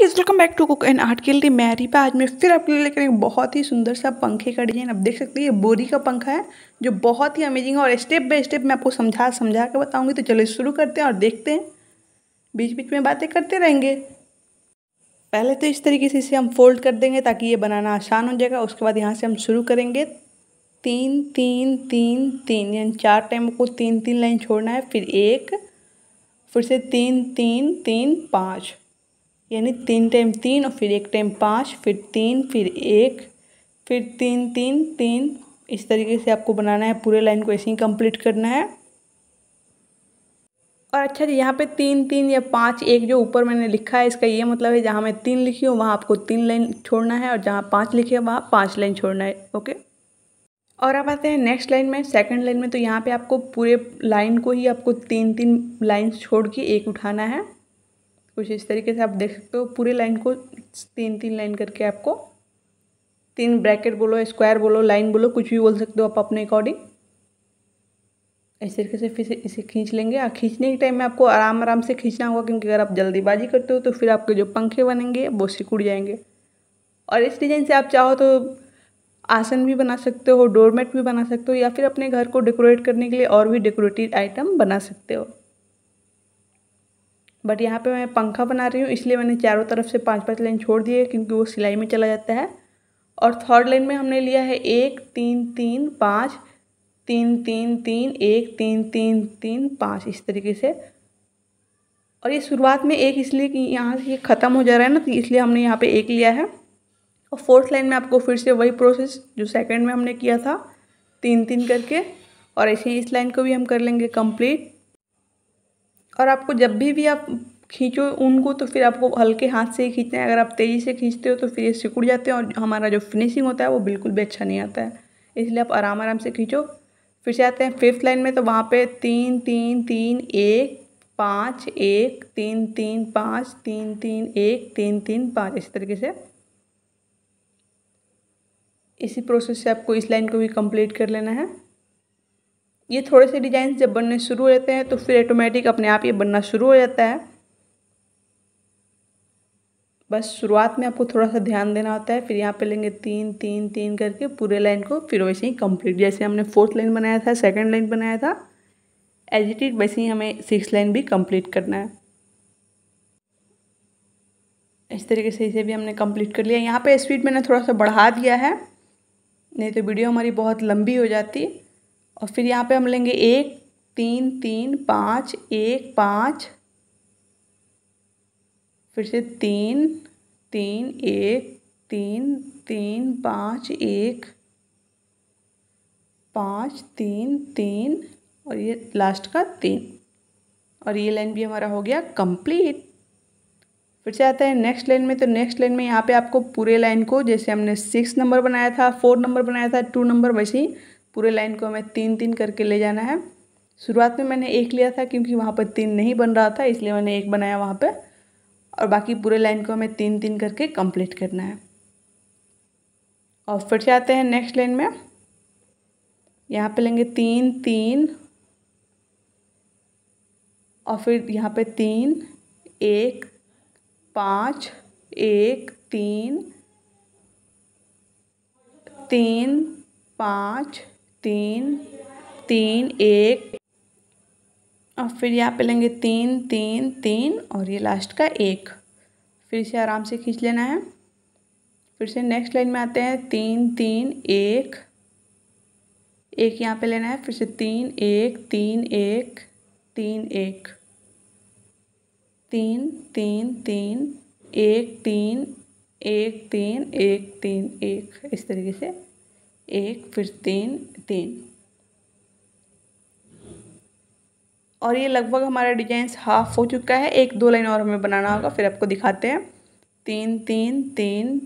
guys welcome back to cook and art के लिए Mary पे आज मैं फिर आपके लिए लेकर एक बहुत ही सुंदर सा पंखे का डिजाइन आप देख सकते हैं ये बोरी का पंखा है जो बहुत ही अमेजिंग है और स्टेप बाय स्टेप मैं आपको समझा समझा के बताऊंगी तो चलो शुरू करते हैं और देखते हैं बीच बीच में बातें करते रहेंगे पहले तो इस तरीके से इसे हम फोल्ड कर देंगे ताकि ये बनाना आसान हो जाएगा उसके बाद यहाँ से हम शुरू करेंगे तीन तीन तीन तीन यानी चार टाइम को तीन तीन लाइन छोड़ना है फिर एक फिर से तीन तीन तीन पाँच यानी तीन टाइम तीन और फिर एक टाइम पाँच फिर तीन फिर एक फिर तीन तीन तीन इस तरीके से आपको बनाना है पूरे लाइन को ऐसे ही कंप्लीट करना है और अच्छा जी यहाँ पे तीन तीन या पाँच एक जो ऊपर मैंने लिखा है इसका ये मतलब है जहाँ मैं तीन लिखी हूँ वहाँ आपको तीन लाइन छोड़ना है और जहाँ पाँच लिखी है वहाँ पाँच लाइन छोड़ना है ओके और आप आते हैं नेक्स्ट लाइन में सेकंड लाइन में तो यहाँ पे आपको पूरे लाइन को ही आपको तीन तीन लाइन छोड़ के एक उठाना है कुछ इस तरीके से आप देख सकते हो पूरे लाइन को तीन तीन लाइन करके आपको तीन ब्रैकेट बोलो स्क्वायर बोलो लाइन बोलो कुछ भी बोल सकते हो आप अपने अकॉर्डिंग इस तरीके से फिर इसे खींच लेंगे और हाँ, खींचने के टाइम में आपको आराम आराम से खींचना होगा क्योंकि अगर आप जल्दीबाजी करते हो तो फिर आपके जो पंखे बनेंगे वो सिकुड़ जाएंगे और इस डिज़ाइन से आप चाहो तो आसन भी बना सकते हो डोरमेट भी बना सकते हो या फिर अपने घर को डेकोरेट करने के लिए और भी डेकोरेटिव आइटम बना सकते हो बट यहाँ पे मैं पंखा बना रही हूँ इसलिए मैंने चारों तरफ से पांच पांच लाइन छोड़ दिए क्योंकि वो सिलाई में चला जाता है और थर्ड लाइन में हमने लिया है एक तीन तीन पाँच तीन तीन तीन एक तीन तीन तीन पाँच इस तरीके से और ये शुरुआत में एक इसलिए कि यहाँ से ये ख़त्म हो जा रहा है ना तो इसलिए हमने यहाँ पे एक लिया है और फोर्थ लाइन में आपको फिर से वही प्रोसेस जो सेकंड में हमने किया था तीन तीन करके और ऐसे ही इस लाइन को भी हम कर लेंगे कंप्लीट और आपको जब भी भी आप खींचो उनको तो फिर आपको हल्के हाथ से ही खींचना है अगर आप तेज़ी से खींचते हो तो फिर ये सिकुड़ जाते हैं और हमारा जो फिनिशिंग होता है वो बिल्कुल भी अच्छा नहीं आता है इसलिए आप आराम आराम से खींचो फिर से आते हैं फिफ्थ लाइन में तो वहाँ पे तीन तीन तीन एक पाँच एक तीन तीन पाँच तीन तीन एक तीन तीन पाँच इसी तरीके से इसी प्रोसेस से आपको इस लाइन को भी कंप्लीट कर लेना है ये थोड़े से डिज़ाइन जब बनने शुरू हो जाते हैं तो फिर ऑटोमेटिक अपने आप ये बनना शुरू हो जाता है बस शुरुआत में आपको थोड़ा सा ध्यान देना होता है फिर यहाँ पे लेंगे तीन तीन तीन करके पूरे लाइन को फिर वैसे ही कंप्लीट जैसे हमने फोर्थ लाइन बनाया था सेकंड लाइन बनाया था एजिटेड वैसे ही हमें सिक्स लाइन भी कंप्लीट करना है इस तरीके से इसे भी हमने कंप्लीट कर लिया यहाँ पे स्पीड मैंने थोड़ा सा बढ़ा दिया है नहीं तो वीडियो हमारी बहुत लंबी हो जाती और फिर यहाँ पे हम लेंगे एक तीन तीन पाँच एक पाँच फिर से तीन तीन एक तीन तीन पाँच एक पाँच तीन तीन और ये लास्ट का तीन और ये लाइन भी हमारा हो गया कंप्लीट फिर से आता है नेक्स्ट लाइन में तो नेक्स्ट लाइन में यहाँ पे आपको पूरे लाइन को जैसे हमने सिक्स नंबर बनाया था फोर नंबर बनाया था टू नंबर वैसे ही पूरे लाइन को हमें तीन तीन करके ले जाना है शुरुआत में मैंने एक लिया था क्योंकि वहाँ पर तीन नहीं बन रहा था इसलिए मैंने एक बनाया वहाँ पर और बाकी पूरे लाइन को हमें तीन तीन करके कंप्लीट करना है और फिर से आते हैं नेक्स्ट लाइन में यहाँ पे लेंगे तीन तीन और फिर यहाँ पे तीन एक पाँच एक तीन तीन पाँच तीन तीन एक और फिर यहाँ पे लेंगे तीन तीन तीन और ये लास्ट का एक फिर इसे आराम से खींच लेना है फिर से नेक्स्ट लाइन में आते हैं तीन तीन एक एक यहाँ पे लेना है फिर से तीन एक तीन एक तीन एक तीन तीन तीन एक तीन एक तीन एक तीन एक इस तरीके से एक फिर तीन तीन और ये लगभग हमारा डिजाइन हाफ हो चुका है एक दो लाइन और हमें बनाना होगा फिर आपको दिखाते हैं तीन तीन तीन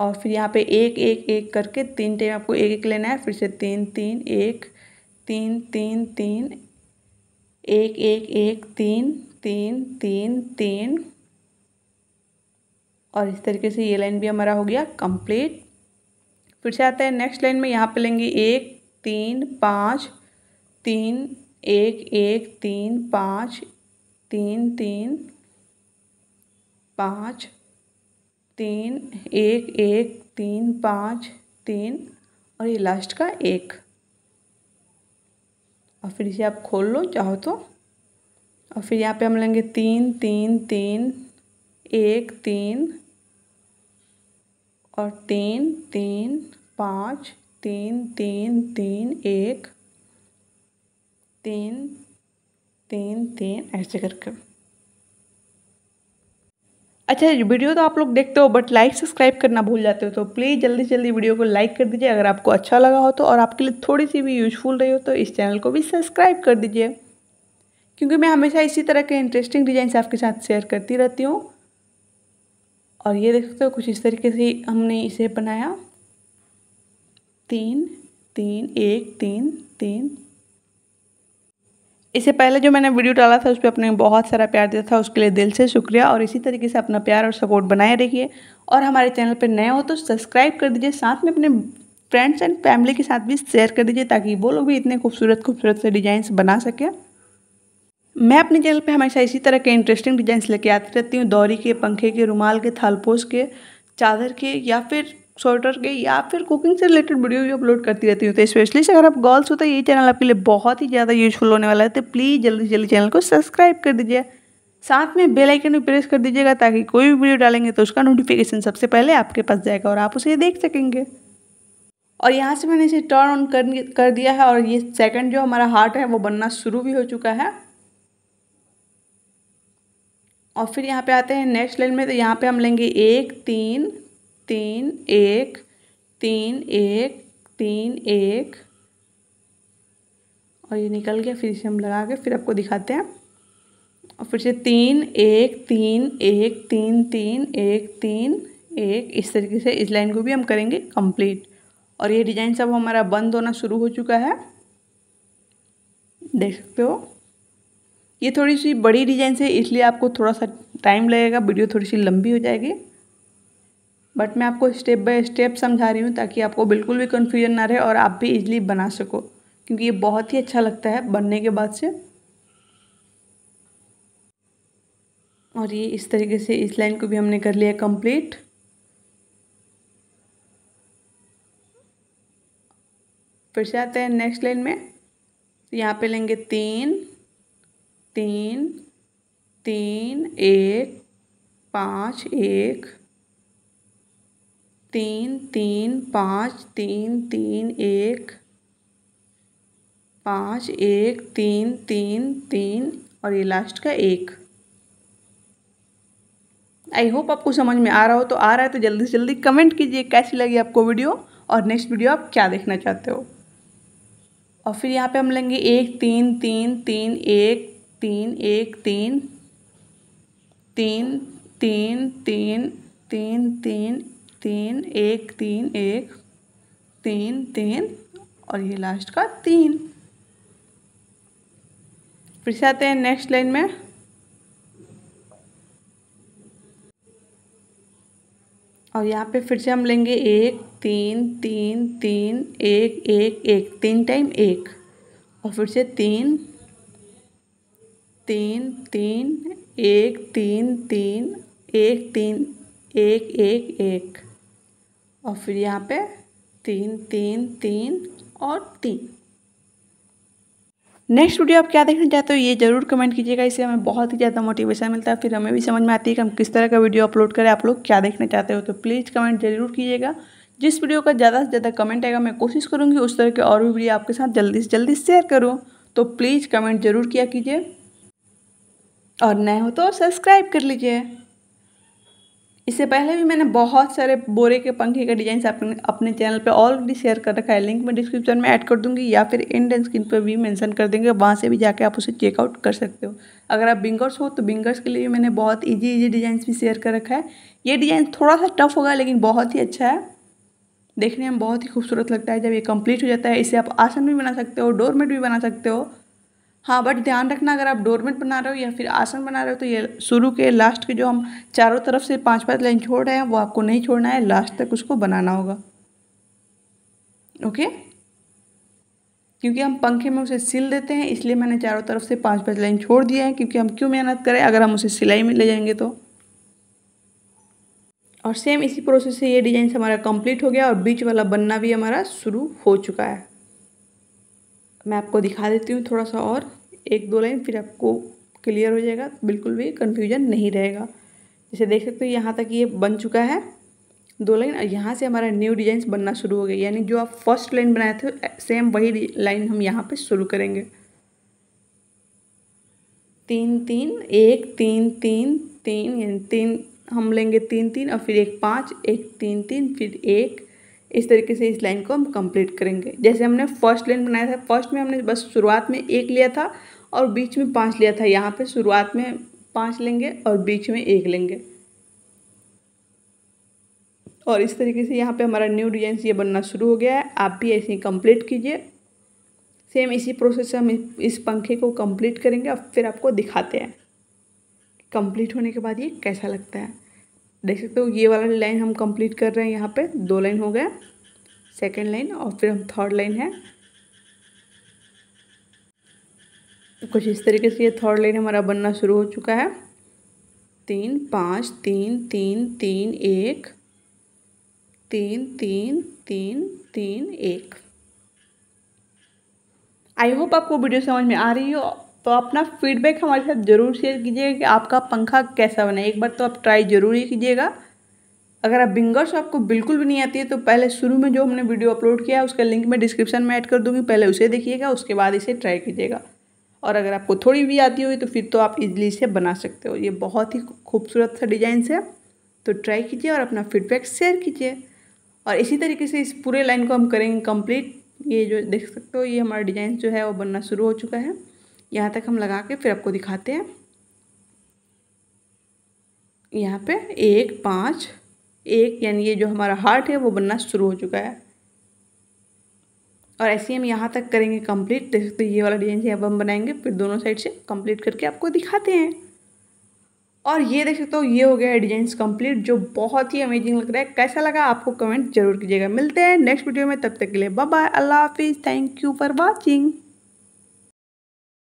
और फिर यहाँ पे एक एक एक करके तीन टाइम आपको एक एक लेना है फिर से तीन तीन एक तीन तीन तीन एक एक एक तीन तीन तीन तीन और इस तरीके से ये लाइन भी हमारा हो गया कंप्लीट फिर से आते हैं नेक्स्ट लाइन में यहाँ पे लेंगे एक तीन पाँच तीन एक एक तीन पाँच तीन तीन पाँच तीन एक एक तीन पाँच तीन और ये लास्ट का एक और फिर इसे आप खोल लो चाहो तो और फिर यहाँ पे हम लेंगे तीन तीन तीन एक तीन और तीन तीन पाँच तीन तीन तीन एक तीन तीन तीन ऐसे करके अच्छा वीडियो तो आप लोग देखते हो बट लाइक सब्सक्राइब करना भूल जाते हो तो प्लीज़ जल्दी से जल्दी वीडियो को लाइक कर दीजिए अगर आपको अच्छा लगा हो तो और आपके लिए थोड़ी सी भी यूजफुल रही हो तो इस चैनल को भी सब्सक्राइब कर दीजिए क्योंकि मैं हमेशा इसी तरह के इंटरेस्टिंग डिजाइन आपके साथ शेयर करती रहती हूँ और ये देख सकते हो कुछ इस तरीके से हमने इसे बनाया तीन तीन एक तीन तीन इससे पहले जो मैंने वीडियो डाला था उस पर अपने बहुत सारा प्यार दिया था उसके लिए दिल से शुक्रिया और इसी तरीके से अपना प्यार और सपोर्ट बनाए रखिए और हमारे चैनल पर नए हो तो सब्सक्राइब कर दीजिए साथ में अपने फ्रेंड्स एंड फैमिली के साथ भी शेयर कर दीजिए ताकि वो लोग भी इतने खूबसूरत खूबसूरत से डिज़ाइंस बना सकें मैं अपने चैनल पे हमेशा इसी तरह के इंटरेस्टिंग डिजाइन लेके आती रहती हूँ दौरी के पंखे के रुमाल के थालपोस के चादर के या फिर स्वेटर के या फिर कुकिंग से रिलेटेड वीडियो भी अपलोड करती रहती हूँ तो स्पेशली अगर आप गर्ल्स हो तो ये चैनल आपके लिए बहुत ही ज़्यादा यूजफुल होने वाला है तो प्लीज़ जल्दी से जल्दी चैनल को सब्सक्राइब कर दीजिए साथ में बेल आइकन भी प्रेस कर दीजिएगा ताकि कोई भी वीडियो डालेंगे तो उसका नोटिफिकेशन सबसे पहले आपके पास जाएगा और आप उसे देख सकेंगे और यहाँ से मैंने इसे टर्न ऑन कर कर दिया है और ये सेकंड जो हमारा हार्ट है वो बनना शुरू भी हो चुका है और फिर यहाँ पे आते हैं नेक्स्ट लाइन में तो यहाँ पे हम लेंगे एक तीन तीन एक तीन एक तीन एक और ये निकल गया फिर इसे हम लगा के फिर आपको दिखाते हैं और फिर से तीन एक तीन एक तीन तीन एक तीन एक इस तरीके से इस लाइन को भी हम करेंगे कंप्लीट और ये डिजाइन सब हमारा बंद होना शुरू हो चुका है देख सकते हो ये थोड़ी सी बड़ी डिजाइन से इसलिए आपको थोड़ा सा टाइम लगेगा वीडियो थोड़ी सी लंबी हो जाएगी बट मैं आपको स्टेप बाय स्टेप समझा रही हूँ ताकि आपको बिल्कुल भी कन्फ्यूजन ना रहे और आप भी इजली बना सको क्योंकि ये बहुत ही अच्छा लगता है बनने के बाद से और ये इस तरीके से इस लाइन को भी हमने कर लिया कंप्लीट फिर से आते हैं नेक्स्ट लाइन में यहाँ पे लेंगे तीन तीन तीन एक पाँच एक तीन तीन पाँच तीन तीन एक पाँच एक तीन तीन तीन और ये लास्ट का एक आई होप आपको समझ में आ रहा हो तो आ रहा है तो जल्दी से जल्दी कमेंट कीजिए कैसी लगी आपको वीडियो और नेक्स्ट वीडियो आप क्या देखना चाहते हो और फिर यहाँ पे हम लेंगे एक तीन तीन तीन एक तीन एक तीन तीन तीन तीन तीन तीन तीन एक तीन एक तीन तीन और ये लास्ट का तीन फिर से आते हैं नेक्स्ट लाइन में और यहाँ पे फिर से हम लेंगे एक तीन तीन तीन एक एक एक तीन टाइम एक और फिर से तीन तीन तीन एक तीन तीन एक तीन एक एक एक और फिर यहाँ पे तीन तीन तीन और तीन नेक्स्ट वीडियो आप क्या देखना चाहते हो ये जरूर कमेंट कीजिएगा इससे हमें बहुत ही ज़्यादा मोटिवेशन मिलता है फिर हमें भी समझ में आती है कि हम किस तरह का वीडियो अपलोड करें आप लोग क्या देखना चाहते हो तो प्लीज़ कमेंट जरूर कीजिएगा जिस वीडियो का ज़्यादा से ज़्यादा कमेंट आएगा मैं कोशिश करूँगी उस तरह के और भी वीडियो आपके साथ जल्दी से जल्दी शेयर करूँ तो प्लीज़ कमेंट जरूर किया कीजिए और नए हो तो सब्सक्राइब कर लीजिए इससे पहले भी मैंने बहुत सारे बोरे के पंखे के डिज़ाइन अपने अपने चैनल पे ऑलरेडी शेयर कर रखा है लिंक मैं डिस्क्रिप्शन में ऐड कर दूंगी या फिर इंडियन एंड स्क्रीन पर भी मेंशन कर देंगे वहाँ से भी जाके आप उसे चेकआउट कर सकते हो अगर आप बिंगर्स हो तो बिंगर्स के लिए भी मैंने बहुत ईजी ईजी डिज़ाइन भी शेयर कर रखा है ये डिज़ाइन थोड़ा सा टफ होगा लेकिन बहुत ही अच्छा है देखने में बहुत ही खूबसूरत लगता है जब ये कंप्लीट हो जाता है इसे आप आसन भी बना सकते हो डोरमेट भी बना सकते हो हाँ बट ध्यान रखना अगर आप डोरमेट बना रहे हो या फिर आसन बना रहे हो तो ये शुरू के लास्ट के जो हम चारों तरफ से पांच पांच लाइन छोड़ रहे हैं वो आपको नहीं छोड़ना है लास्ट तक उसको बनाना होगा ओके क्योंकि हम पंखे में उसे सिल देते हैं इसलिए मैंने चारों तरफ से पांच पांच लाइन छोड़ दिया है क्योंकि हम क्यों मेहनत करें अगर हम उसे सिलाई में ले जाएंगे तो और सेम इसी प्रोसेस से ये डिजाइन हमारा कंप्लीट हो गया और बीच वाला बनना भी हमारा शुरू हो चुका है मैं आपको दिखा देती हूँ थोड़ा सा और एक दो लाइन फिर आपको क्लियर हो जाएगा बिल्कुल भी कन्फ्यूजन नहीं रहेगा जैसे देख सकते हो यहाँ तक ये बन चुका है दो लाइन और यहाँ से हमारा न्यू डिजाइन बनना शुरू हो गया यानी जो आप फर्स्ट लाइन बनाए थे सेम वही लाइन हम यहाँ पे शुरू करेंगे तीन तीन एक तीन तीन तीन यानी तीन हम लेंगे तीन तीन और फिर एक पाँच एक तीन तीन फिर एक इस तरीके से इस लाइन को हम कंप्लीट करेंगे जैसे हमने फर्स्ट लाइन बनाया था फर्स्ट में हमने बस शुरुआत में एक लिया था और बीच में पाँच लिया था यहाँ पे शुरुआत में पाँच लेंगे और बीच में एक लेंगे और इस तरीके से यहाँ पे हमारा न्यू डिजाइन ये बनना शुरू हो गया है आप भी ऐसे ही कंप्लीट कीजिए सेम इसी प्रोसेस से हम इस पंखे को कम्प्लीट करेंगे और फिर आपको दिखाते हैं कंप्लीट होने के बाद ये कैसा लगता है देख सकते हो ये वाला लाइन हम कंप्लीट कर रहे हैं यहाँ पे दो लाइन हो गया सेकेंड लाइन और फिर हम थर्ड लाइन है कुछ इस तरीके से ये थर्ड लाइन हमारा बनना शुरू हो चुका है तीन पाँच तीन तीन तीन एक तीन तीन तीन तीन एक आई होप आपको वीडियो समझ में आ रही हो तो अपना फीडबैक हमारे साथ ज़रूर शेयर कीजिएगा कि आपका पंखा कैसा बना एक बार तो आप ट्राई ज़रूर ही कीजिएगा अगर आप बिंगर्स आपको बिल्कुल भी नहीं आती है तो पहले शुरू में जो हमने वीडियो अपलोड किया है उसका लिंक मैं डिस्क्रिप्शन में ऐड कर दूंगी पहले उसे देखिएगा उसके बाद इसे ट्राई कीजिएगा और अगर आपको थोड़ी भी आती होगी तो फिर तो आप इजली इसे बना सकते हो ये बहुत ही खूबसूरत सा डिजाइन है तो ट्राई कीजिए और अपना फीडबैक शेयर कीजिए और इसी तरीके से इस पूरे लाइन को हम करेंगे कम्प्लीट ये जो देख सकते हो ये हमारा डिजाइन जो है वो बनना शुरू हो चुका है यहाँ तक हम लगा के फिर आपको दिखाते हैं यहाँ पे एक पाँच एक यानी ये जो हमारा हार्ट है वो बनना शुरू हो चुका है और ऐसे ही हम यहाँ तक करेंगे कंप्लीट देख सकते ये वाला डिजाइन से अब हम बनाएंगे फिर दोनों साइड से कंप्लीट करके आपको दिखाते हैं और ये देख सकते हो ये हो गया है डिजाइन कंप्लीट जो बहुत ही अमेजिंग लग रहा है कैसा लगा आपको कमेंट जरूर कीजिएगा मिलते हैं नेक्स्ट वीडियो में तब तक के लिए बाय बाय अल्लाह हाफिज़ थैंक यू फॉर वॉचिंग